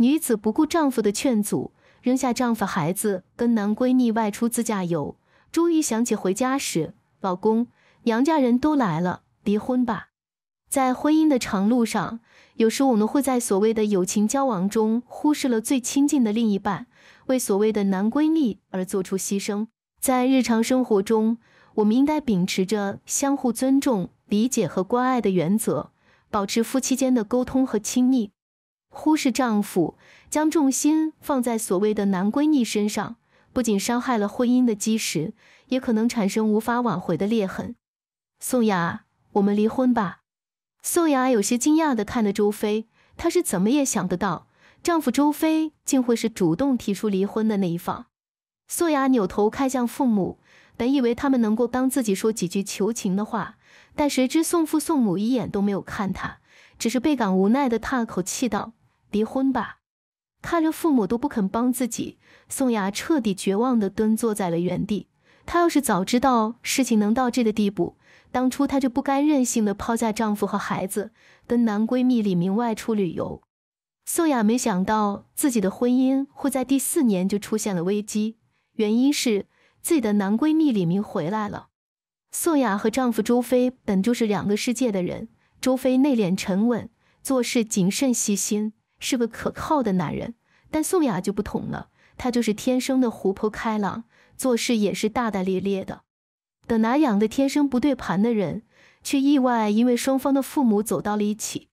女子不顾丈夫的劝阻，扔下丈夫、孩子，跟男闺蜜外出自驾游。终于想起回家时，老公、娘家人都来了，离婚吧。在婚姻的长路上，有时我们会在所谓的友情交往中，忽视了最亲近的另一半，为所谓的男闺蜜而做出牺牲。在日常生活中，我们应该秉持着相互尊重、理解和关爱的原则，保持夫妻间的沟通和亲密。忽视丈夫，将重心放在所谓的男闺蜜身上，不仅伤害了婚姻的基石，也可能产生无法挽回的裂痕。宋雅，我们离婚吧。宋雅有些惊讶地看着周飞，她是怎么也想得到，丈夫周飞竟会是主动提出离婚的那一方。宋雅扭头看向父母，本以为他们能够帮自己说几句求情的话，但谁知宋父宋母一眼都没有看他，只是倍感无奈地叹了口气道。离婚吧！看着父母都不肯帮自己，宋雅彻底绝望地蹲坐在了原地。她要是早知道事情能到这个地步，当初她就不该任性的抛下丈夫和孩子，跟男闺蜜李明外出旅游。宋雅没想到自己的婚姻会在第四年就出现了危机，原因是自己的男闺蜜李明回来了。宋雅和丈夫周飞本就是两个世界的人，周飞内敛沉稳，做事谨慎细心。是个可靠的男人，但宋雅就不同了，她就是天生的活泼开朗，做事也是大大咧咧的。等哪两个天生不对盘的人，却意外因为双方的父母走到了一起。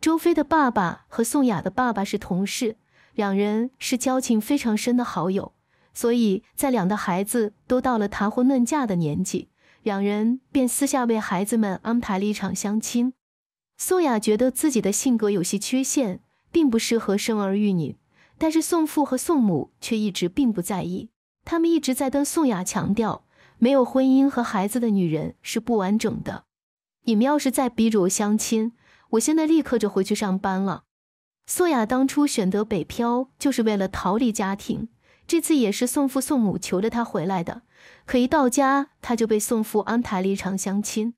周飞的爸爸和宋雅的爸爸是同事，两人是交情非常深的好友，所以在两个孩子都到了谈婚论嫁的年纪，两人便私下为孩子们安排了一场相亲。宋雅觉得自己的性格有些缺陷。并不适合生儿育女，但是宋父和宋母却一直并不在意。他们一直在跟宋雅强调，没有婚姻和孩子的女人是不完整的。你们要是再逼着我相亲，我现在立刻就回去上班了。宋雅当初选择北漂就是为了逃离家庭，这次也是宋父宋母求着她回来的。可一到家，她就被宋父安排了一场相亲。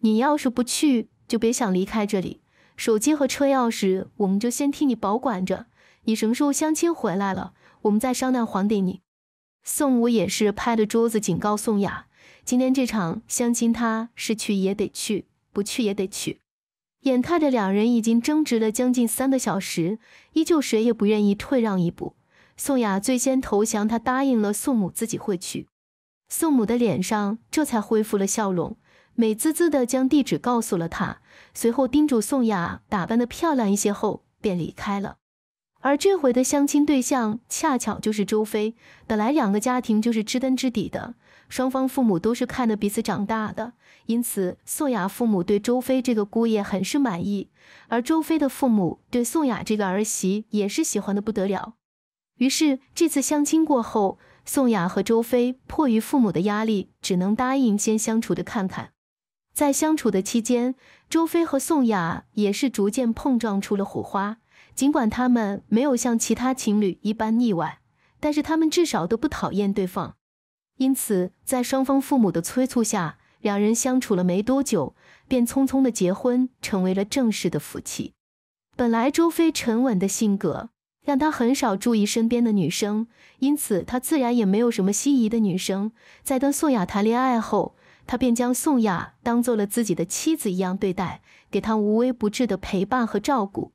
你要是不去，就别想离开这里。手机和车钥匙，我们就先替你保管着。你什么时候相亲回来了，我们再商量还给你。宋母也是拍着桌子警告宋雅：“今天这场相亲，他是去也得去，不去也得去。”眼看着两人已经争执了将近三个小时，依旧谁也不愿意退让一步。宋雅最先投降，她答应了宋母自己会去。宋母的脸上这才恢复了笑容。美滋滋的将地址告诉了他，随后叮嘱宋雅打扮的漂亮一些后便离开了。而这回的相亲对象恰巧就是周飞。本来两个家庭就是知根知底的，双方父母都是看着彼此长大的，因此宋雅父母对周飞这个姑爷很是满意，而周飞的父母对宋雅这个儿媳也是喜欢的不得了。于是这次相亲过后，宋雅和周飞迫于父母的压力，只能答应先相处的看看。在相处的期间，周飞和宋雅也是逐渐碰撞出了火花。尽管他们没有像其他情侣一般腻歪，但是他们至少都不讨厌对方。因此，在双方父母的催促下，两人相处了没多久，便匆匆的结婚，成为了正式的夫妻。本来周飞沉稳的性格。让他很少注意身边的女生，因此他自然也没有什么心仪的女生。在跟宋雅谈恋爱后，他便将宋雅当做了自己的妻子一样对待，给她无微不至的陪伴和照顾。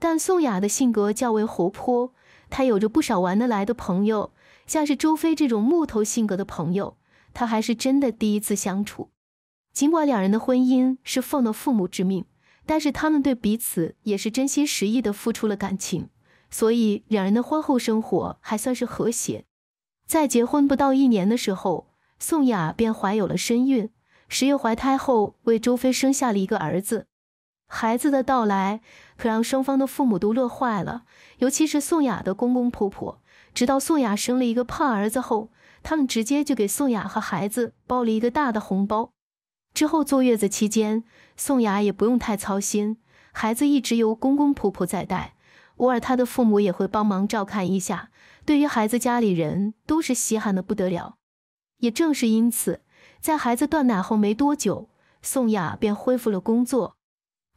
但宋雅的性格较为活泼，她有着不少玩得来的朋友，像是周飞这种木头性格的朋友，她还是真的第一次相处。尽管两人的婚姻是奉了父母之命，但是他们对彼此也是真心实意的付出了感情。所以，两人的婚后生活还算是和谐。在结婚不到一年的时候，宋雅便怀有了身孕。十月怀胎后，为周飞生下了一个儿子。孩子的到来可让双方的父母都乐坏了，尤其是宋雅的公公婆婆。直到宋雅生了一个胖儿子后，他们直接就给宋雅和孩子包了一个大的红包。之后坐月子期间，宋雅也不用太操心，孩子一直由公公婆婆在带。偶尔，他的父母也会帮忙照看一下。对于孩子，家里人都是稀罕的不得了。也正是因此，在孩子断奶后没多久，宋雅便恢复了工作。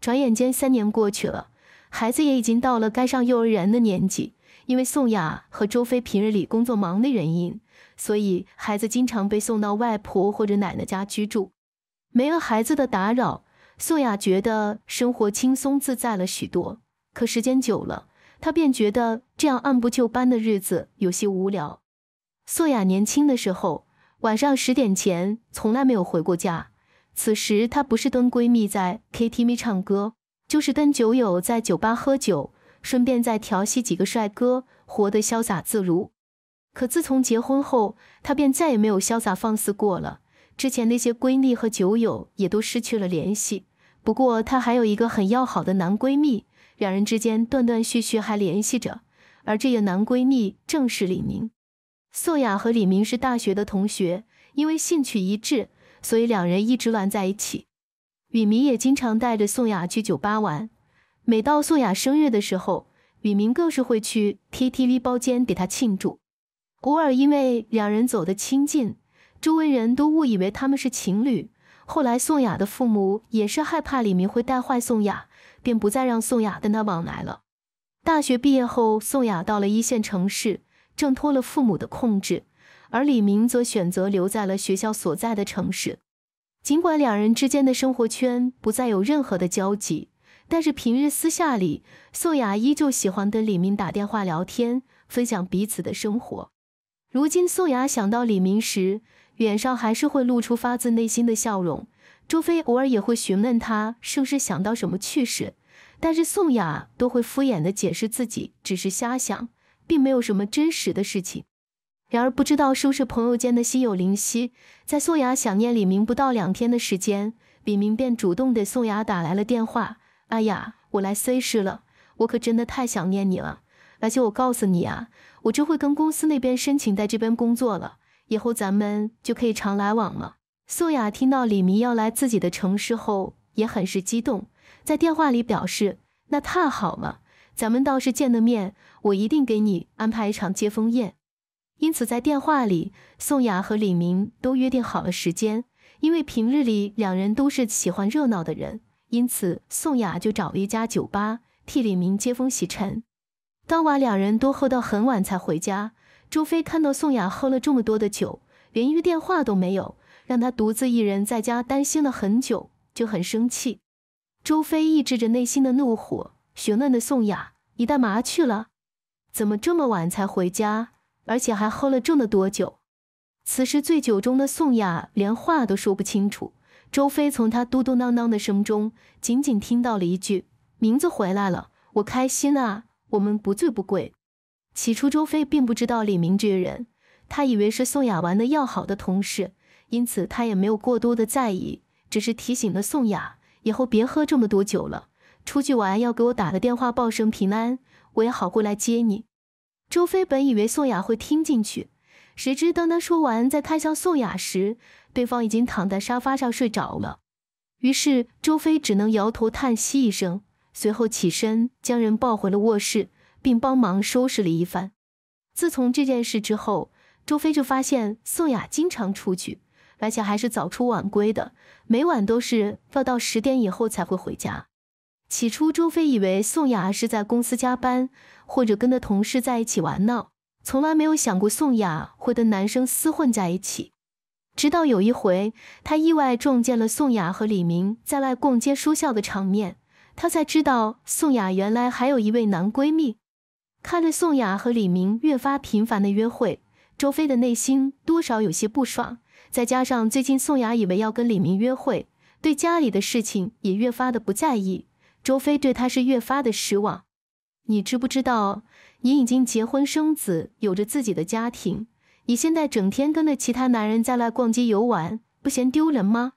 转眼间，三年过去了，孩子也已经到了该上幼儿园的年纪。因为宋雅和周飞平日里工作忙的原因，所以孩子经常被送到外婆或者奶奶家居住。没了孩子的打扰，宋雅觉得生活轻松自在了许多。可时间久了，她便觉得这样按部就班的日子有些无聊。素雅年轻的时候，晚上十点前从来没有回过家。此时她不是跟闺蜜在 KTV 唱歌，就是跟酒友在酒吧喝酒，顺便再调戏几个帅哥，活得潇洒自如。可自从结婚后，她便再也没有潇洒放肆过了。之前那些闺蜜和酒友也都失去了联系。不过她还有一个很要好的男闺蜜。两人之间断断续续还联系着，而这个男闺蜜正是李明。宋雅和李明是大学的同学，因为兴趣一致，所以两人一直玩在一起。李明也经常带着宋雅去酒吧玩，每到宋雅生日的时候，李明更是会去 KTV 包间给她庆祝。偶尔因为两人走得亲近，周围人都误以为他们是情侣。后来宋雅的父母也是害怕李明会带坏宋雅。便不再让宋雅跟他往来了。大学毕业后，宋雅到了一线城市，挣脱了父母的控制，而李明则选择留在了学校所在的城市。尽管两人之间的生活圈不再有任何的交集，但是平日私下里，宋雅依旧喜欢跟李明打电话聊天，分享彼此的生活。如今，宋雅想到李明时，脸上还是会露出发自内心的笑容。周飞偶尔也会询问他是不是想到什么趣事，但是宋雅都会敷衍的解释自己只是瞎想，并没有什么真实的事情。然而不知道是不是朋友间的心有灵犀，在宋雅想念李明不到两天的时间，李明便主动给宋雅打来了电话。哎呀，我来 C 市了，我可真的太想念你了。而且我告诉你啊，我这会跟公司那边申请在这边工作了，以后咱们就可以常来往了。宋雅听到李明要来自己的城市后，也很是激动，在电话里表示：“那太好了，咱们倒是见得面，我一定给你安排一场接风宴。”因此，在电话里，宋雅和李明都约定好了时间。因为平日里两人都是喜欢热闹的人，因此宋雅就找了一家酒吧替李明接风洗尘。当晚，两人都喝到很晚才回家。周飞看到宋雅喝了这么多的酒，连一个电话都没有。让他独自一人在家担心了很久，就很生气。周飞抑制着内心的怒火，询问的宋雅：“你干嘛去了？怎么这么晚才回家？而且还喝了这么多酒？”此时醉酒中的宋雅连话都说不清楚。周飞从他嘟嘟囔囔的声中，仅仅听到了一句：“名字回来了，我开心啊，我们不醉不归。”起初，周飞并不知道李明这个人，他以为是宋雅玩的要好的同事。因此，他也没有过多的在意，只是提醒了宋雅以后别喝这么多酒了。出去玩要给我打个电话报声平安，我也好过来接你。周飞本以为宋雅会听进去，谁知当他说完再看向宋雅时，对方已经躺在沙发上睡着了。于是，周飞只能摇头叹息一声，随后起身将人抱回了卧室，并帮忙收拾了一番。自从这件事之后，周飞就发现宋雅经常出去。而且还是早出晚归的，每晚都是要到十点以后才会回家。起初，周飞以为宋雅是在公司加班，或者跟的同事在一起玩闹，从来没有想过宋雅会跟男生厮混在一起。直到有一回，他意外撞见了宋雅和李明在外逛街说笑的场面，他才知道宋雅原来还有一位男闺蜜。看着宋雅和李明越发频繁的约会，周飞的内心多少有些不爽。再加上最近宋雅以为要跟李明约会，对家里的事情也越发的不在意。周飞对她是越发的失望。你知不知道，你已经结婚生子，有着自己的家庭，你现在整天跟着其他男人在那逛街游玩，不嫌丢人吗？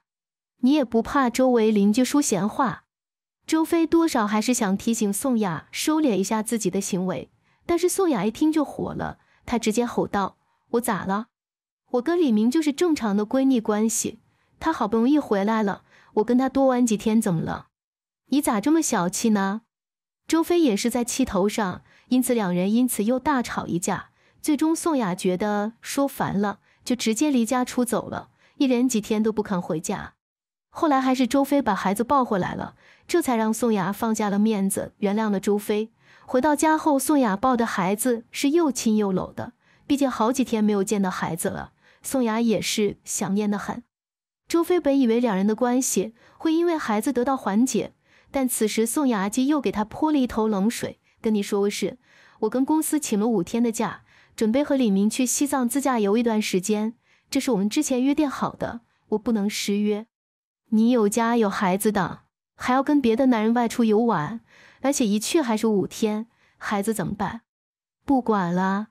你也不怕周围邻居说闲话？周飞多少还是想提醒宋雅收敛一下自己的行为，但是宋雅一听就火了，她直接吼道：“我咋了？”我跟李明就是正常的闺蜜关系，他好不容易回来了，我跟他多玩几天怎么了？你咋这么小气呢？周飞也是在气头上，因此两人因此又大吵一架，最终宋雅觉得说烦了，就直接离家出走了，一连几天都不肯回家。后来还是周飞把孩子抱回来了，这才让宋雅放下了面子，原谅了周飞。回到家后，宋雅抱的孩子是又亲又搂的，毕竟好几天没有见到孩子了。宋雅也是想念的很。周飞本以为两人的关系会因为孩子得到缓解，但此时宋雅既又给他泼了一头冷水，跟你说个事，我跟公司请了五天的假，准备和李明去西藏自驾游一段时间，这是我们之前约定好的，我不能失约。你有家有孩子的，还要跟别的男人外出游玩，而且一去还是五天，孩子怎么办？不管了，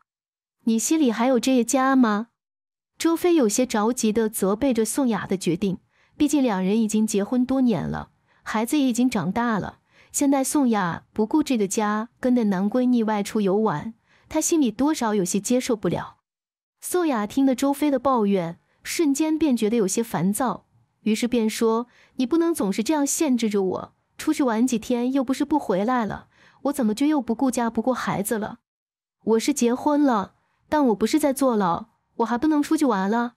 你心里还有这个家吗？周飞有些着急地责备着宋雅的决定，毕竟两人已经结婚多年了，孩子也已经长大了。现在宋雅不顾这个家，跟着男闺蜜外出游玩，他心里多少有些接受不了。宋雅听得周飞的抱怨，瞬间便觉得有些烦躁，于是便说：“你不能总是这样限制着我，出去玩几天又不是不回来了，我怎么就又不顾家不顾孩子了？我是结婚了，但我不是在坐牢。”我还不能出去玩了。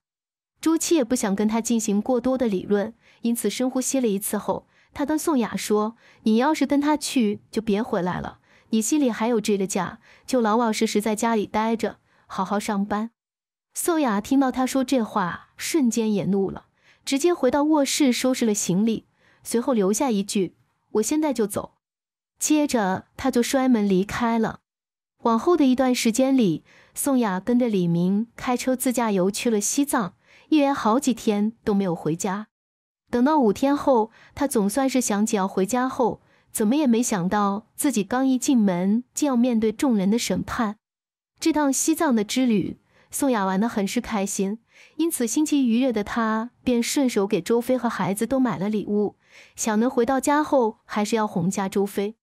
朱七也不想跟他进行过多的理论，因此深呼吸了一次后，他跟宋雅说：“你要是跟他去，就别回来了。你心里还有这个家，就老老实实在家里待着，好好上班。”宋雅听到他说这话，瞬间也怒了，直接回到卧室收拾了行李，随后留下一句：“我现在就走。”接着，他就摔门离开了。往后的一段时间里。宋雅跟着李明开车自驾游去了西藏，一连好几天都没有回家。等到五天后，她总算是想起要回家后，怎么也没想到自己刚一进门，就要面对众人的审判。这趟西藏的之旅，宋雅玩得很是开心，因此心情愉悦的她便顺手给周飞和孩子都买了礼物，想能回到家后还是要哄一下周飞。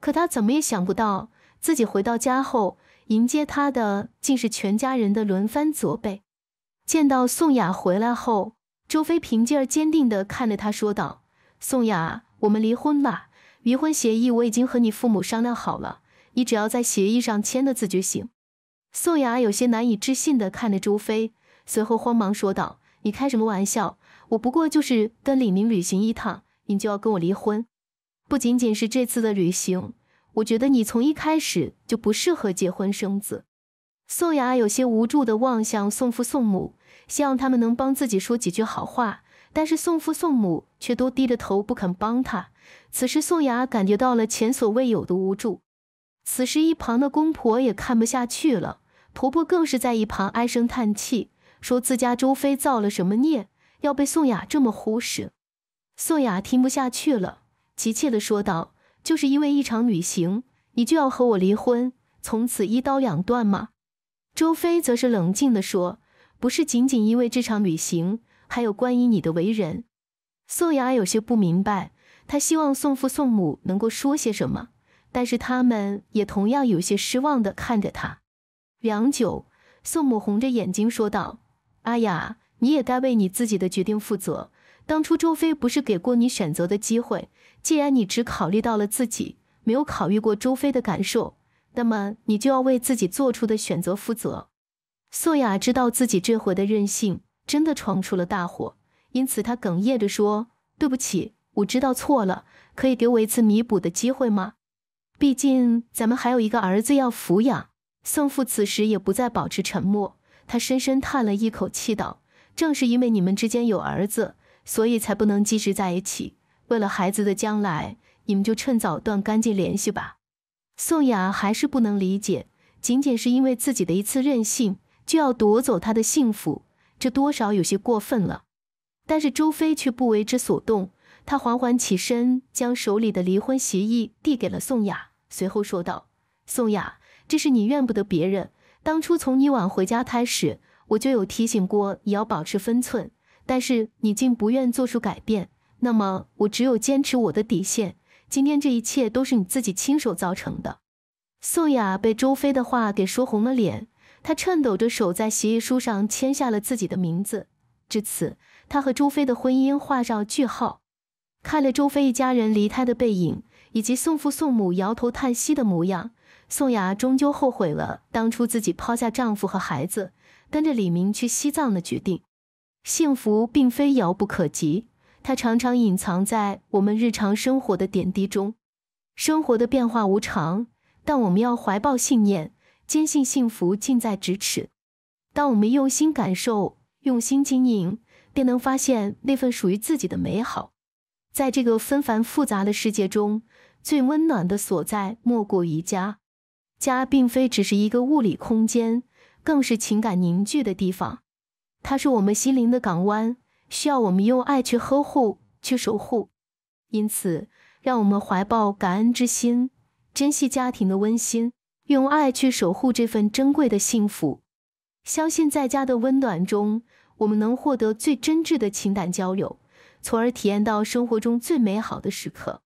可她怎么也想不到，自己回到家后。迎接他的竟是全家人的轮番责备。见到宋雅回来后，周飞平静而坚定地看着他说道：“宋雅，我们离婚吧。离婚协议我已经和你父母商量好了，你只要在协议上签的字就行。”宋雅有些难以置信地看着周飞，随后慌忙说道：“你开什么玩笑？我不过就是跟李明旅行一趟，你就要跟我离婚？不仅仅是这次的旅行。”我觉得你从一开始就不适合结婚生子。宋雅有些无助的望向宋父宋母，希望他们能帮自己说几句好话，但是宋父宋母却都低着头不肯帮她。此时宋雅感觉到了前所未有的无助。此时一旁的公婆也看不下去了，婆婆更是在一旁唉声叹气，说自家周妃造了什么孽，要被宋雅这么忽视。宋雅听不下去了，急切的说道。就是因为一场旅行，你就要和我离婚，从此一刀两断吗？周飞则是冷静地说：“不是仅仅因为这场旅行，还有关于你的为人。”宋雅有些不明白，她希望宋父宋母能够说些什么，但是他们也同样有些失望地看着他。良久，宋母红着眼睛说道：“阿雅，你也该为你自己的决定负责。”当初周飞不是给过你选择的机会，既然你只考虑到了自己，没有考虑过周飞的感受，那么你就要为自己做出的选择负责。素雅知道自己这回的任性真的闯出了大祸，因此她哽咽着说：“对不起，我知道错了，可以给我一次弥补的机会吗？毕竟咱们还有一个儿子要抚养。”宋父此时也不再保持沉默，他深深叹了一口气道：“正是因为你们之间有儿子。”所以才不能及时在一起。为了孩子的将来，你们就趁早断干净联系吧。宋雅还是不能理解，仅仅是因为自己的一次任性，就要夺走她的幸福，这多少有些过分了。但是周飞却不为之所动，他缓缓起身，将手里的离婚协议递给了宋雅，随后说道：“宋雅，这是你怨不得别人。当初从你晚回家开始，我就有提醒过，你要保持分寸。”但是你竟不愿做出改变，那么我只有坚持我的底线。今天这一切都是你自己亲手造成的。宋雅被周飞的话给说红了脸，她颤抖着手在协议书上签下了自己的名字。至此，她和周飞的婚姻画上句号。看着周飞一家人离开的背影，以及宋父宋母摇头叹息的模样，宋雅终究后悔了当初自己抛下丈夫和孩子，跟着李明去西藏的决定。幸福并非遥不可及，它常常隐藏在我们日常生活的点滴中。生活的变化无常，但我们要怀抱信念，坚信幸福近在咫尺。当我们用心感受、用心经营，便能发现那份属于自己的美好。在这个纷繁复杂的世界中，最温暖的所在莫过于家。家并非只是一个物理空间，更是情感凝聚的地方。它是我们心灵的港湾，需要我们用爱去呵护、去守护。因此，让我们怀抱感恩之心，珍惜家庭的温馨，用爱去守护这份珍贵的幸福。相信在家的温暖中，我们能获得最真挚的情感交流，从而体验到生活中最美好的时刻。